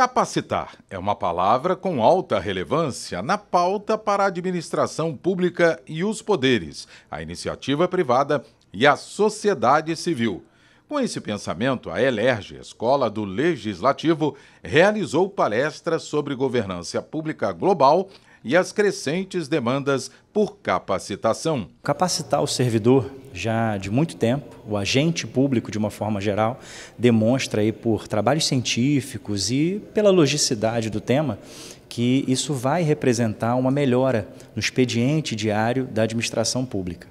Capacitar é uma palavra com alta relevância na pauta para a administração pública e os poderes, a iniciativa privada e a sociedade civil. Com esse pensamento, a Elerge, Escola do Legislativo, realizou palestras sobre governança pública global e as crescentes demandas por capacitação. Capacitar o servidor já de muito tempo, o agente público de uma forma geral, demonstra aí por trabalhos científicos e pela logicidade do tema que isso vai representar uma melhora no expediente diário da administração pública.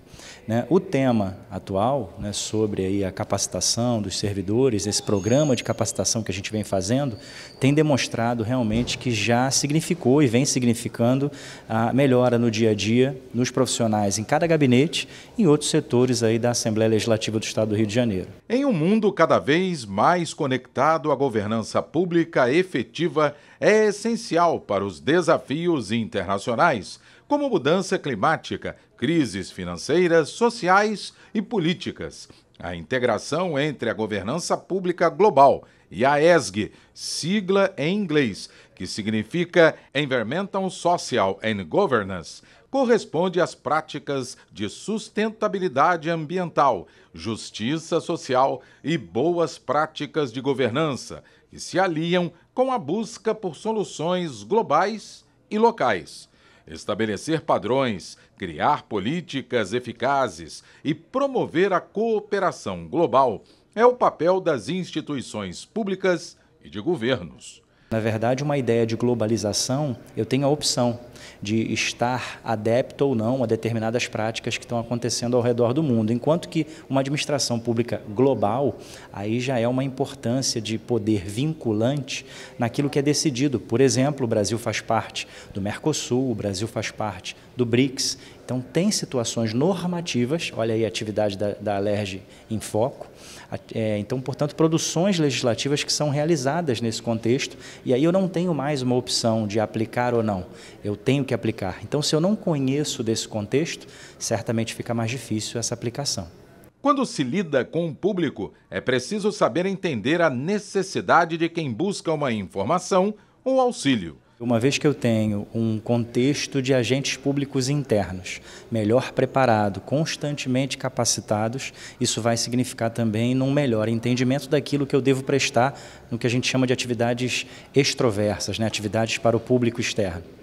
Né? O tema atual né, sobre a capacitação dos servidores, esse programa de capacitação que a gente vem fazendo, tem demonstrado realmente que já significou e vem significando a melhora no dia a dia nos profissionais em cada gabinete e em outros setores aí da Assembleia Legislativa do Estado do Rio de Janeiro. Em um mundo cada vez mais conectado à governança pública efetiva, é essencial para os desafios internacionais, como mudança climática, crises financeiras, sociais e políticas. A integração entre a governança pública global e a ESG, sigla em inglês, que significa Environmental Social and Governance, corresponde às práticas de sustentabilidade ambiental, justiça social e boas práticas de governança, que se aliam com a busca por soluções globais e locais. Estabelecer padrões, criar políticas eficazes e promover a cooperação global é o papel das instituições públicas e de governos. Na verdade, uma ideia de globalização, eu tenho a opção de estar adepto ou não a determinadas práticas que estão acontecendo ao redor do mundo. Enquanto que uma administração pública global, aí já é uma importância de poder vinculante naquilo que é decidido. Por exemplo, o Brasil faz parte do Mercosul, o Brasil faz parte do BRICS. Então, tem situações normativas, olha aí a atividade da, da Alerj em foco. É, então, portanto, produções legislativas que são realizadas nesse contexto e aí eu não tenho mais uma opção de aplicar ou não. Eu tenho que aplicar. Então, se eu não conheço desse contexto, certamente fica mais difícil essa aplicação. Quando se lida com o um público, é preciso saber entender a necessidade de quem busca uma informação ou auxílio. Uma vez que eu tenho um contexto de agentes públicos internos melhor preparado, constantemente capacitados, isso vai significar também num melhor entendimento daquilo que eu devo prestar no que a gente chama de atividades extroversas, né? atividades para o público externo.